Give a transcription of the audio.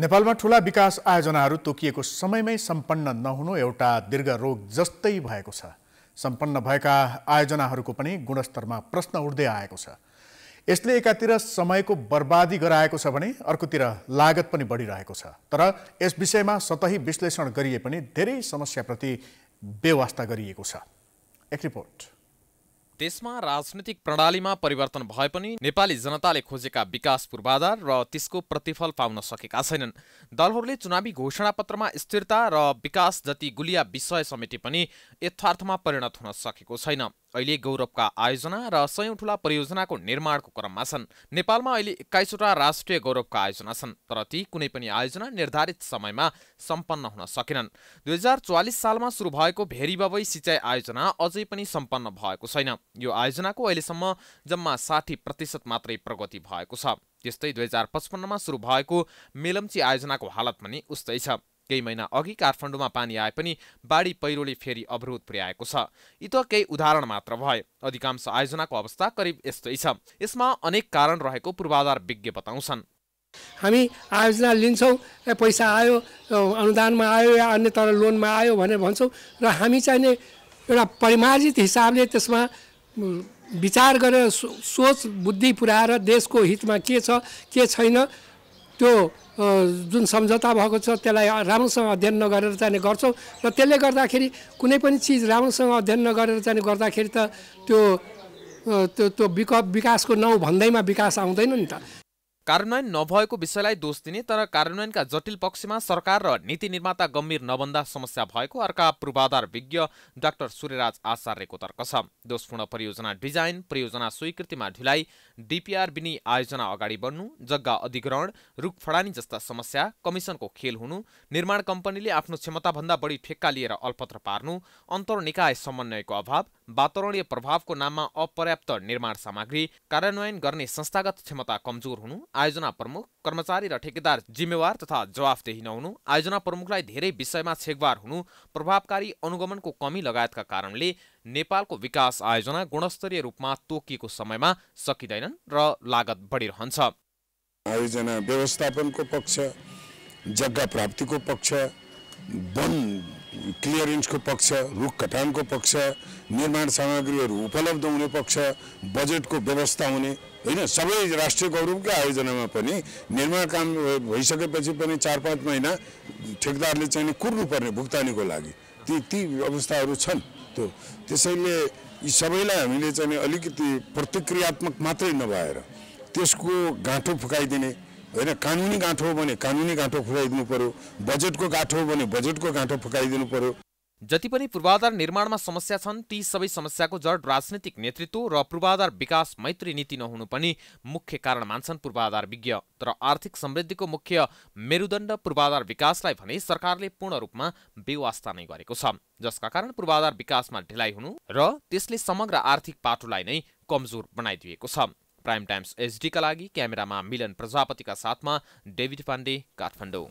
नेपालमा ठुला विकास आयोजनाहरू तोकिएको समयमै सम्पन्न नहुनु एउटा दीर्घ रोग जस्तै भएको छ सम्पन्न भएका आयोजनाहरूको पनि गुणस्तरमा प्रश्न उठ्दै आएको छ यसले एकातिर समयको बर्बादी गराएको छ भने अर्कोतिर लागत पनि बढिरहेको छ तर यस विषयमा सतही विश्लेषण गरिए पनि धेरै समस्याप्रति व्यवस्था गरिएको छ एक रिपोर्ट देशमा राजनैतिक प्रणालीमा परिवर्तन भए पनि नेपाली जनताले खोजेका विकास पूर्वाधार र त्यसको प्रतिफल पाउन सकेका छैनन् दलहरूले चुनावी घोषणापत्रमा स्थिरता र विकास जति गुलिया विषय समेटे पनि यथार्थमा परिणत हुन सकेको छैन अहिले गौरवका आयोजना र सयौँ ठुला परियोजनाको निर्माणको क्रममा छन् नेपालमा अहिले एक्काइसवटा राष्ट्रिय गौरवका आयोजना छन् तर ती कुनै पनि आयोजना निर्धारित समयमा सम्पन्न हुन सकेनन् दुई हजार चौवालिस सालमा सुरु भएको भेरीबाबै सिँचाइ आयोजना अझै पनि सम्पन्न भएको छैन यो आयोजनाको अहिलेसम्म जम्मा साठी प्रतिशत मात्रै प्रगति भएको छ त्यस्तै दुई हजार पचपन्नमा सुरु भएको मेलम्ची आयोजनाको हालत पनि उस्तै छ केही महिना अघि काठमाडौँमा पानी आए पनि बाढी पहिरोले फेरि अवरोध पुर्याएको छ यी त केही उदाहरण मात्र भए अधिकांश आयोजनाको अवस्था करिब यस्तै छ यसमा अनेक कारण रहेको पूर्वाधार विज्ञ बताउँछन् हामी आयोजना लिन्छौँ पैसा आयो अनुदानमा आयो या अन्य तर लोनमा आयो भनेर भन्छौँ र हामी चाहिने एउटा परिमार्जित हिसाबले त्यसमा विचार गरेर सोच बुद्धि पुऱ्याएर देशको हितमा के छ के छैन त्यो जुन सम्झौता भएको छ त्यसलाई राम्रोसँग अध्ययन नगरेर चाहिँ गर्छौँ र त्यसले गर्दाखेरि कुनै पनि चिज राम्रोसँग अध्ययन नगरेर चाहिँ गर्दाखेरि त त्यो त्यो त्यो विक विकासको नौ भन्दैमा विकास आउँदैन नि त कार्यान्वयन नभएको विषयलाई दोष दिने तर कार्यान्वयनका जटिल पक्षमा सरकार र नीति निर्माता गम्भीर नबन्दा समस्या भएको अर्का पूर्वाधार विज्ञ डाक्टर सूर्यराज आचार्यको तर्क छ दोषपूर्ण परियोजना डिजाइन परियोजना स्वीकृतिमा ढिलाइ डिपिआर बिनी आयोजना अगाडि बढ्नु जग्गा अधिग्रहण रुख फडानी जस्ता समस्या कमिसनको खेल हुनु निर्माण कम्पनीले आफ्नो क्षमताभन्दा बढी ठेक्का लिएर अल्पत्र पार्नु अन्तर निकाय समन्वयको अभाव वातावरणीय प्रभावको नाममा अपर्याप्त निर्माण सामग्री कार्यान्वयन गर्ने संस्थागत क्षमता कमजोर हुनु आयोजना प्रमुख कर्मचारी र ठेकेदार जिम्मेवार तथा जवाफदेही नहुनु आयोजना प्रमुखलाई धेरै विषयमा छेकबार हुनु प्रभावकारी अनुगमनको कमी लगायतका कारणले नेपालको विकास आयोजना गुणस्तरीय रूपमा तोकिएको समयमा सकिँदैनन् र लागत बढिरहन्छ आयोजना व्यवस्थापनको पक्ष जग्गा प्राप्तिको पक्ष वन क्लियरेन्सको पक्ष रुख कटानको पक्ष निर्माण सामग्रीहरू उपलब्ध हुने पक्ष बजेटको व्यवस्था हुने होइन सबै राष्ट्रिय गौरवकै आयोजनामा पनि निर्माण काम भइसकेपछि पनि चार पाँच महिना ठेकदारले चाहिँ कुर्नुपर्ने भुक्तानीको लागि ती ती अवस्थाहरू छन् त्यो त्यसैले यी सबैलाई हामीले चाहिँ अलिकति प्रतिक्रियात्मक मात्रै नभएर त्यसको गाँठो फुकाइदिने होइन कानुनी गाँठो हो भने कानुनी गाँठो फुकाइदिनु पर्यो बजेटको गाँठो हो भने बजेटको गाँठो फुकाइदिनु पर्यो जति पनि पूर्वाधार निर्माणमा समस्या छन् ती सबै समस्याको जड राजनीतिक नेतृत्व र पूर्वाधार विकास मैत्री नीति नहुनु पनि मुख्य कारण मान्छन् पूर्वाधार विज्ञ तर आर्थिक समृद्धिको मुख्य मेरुदण्ड पूर्वाधार विकासलाई भने सरकारले पूर्ण रूपमा व्यवस्था नै गरेको छ जसका कारण पूर्वाधार विकासमा ढिलाइ हुनु र त्यसले समग्र आर्थिक पाटोलाई नै कमजोर बनाइदिएको छ प्राइम टाइम्स एचडीका लागि क्यामेरामा मिलन प्रजापतिका साथमा डेभिड पाण्डे काठमाडौँ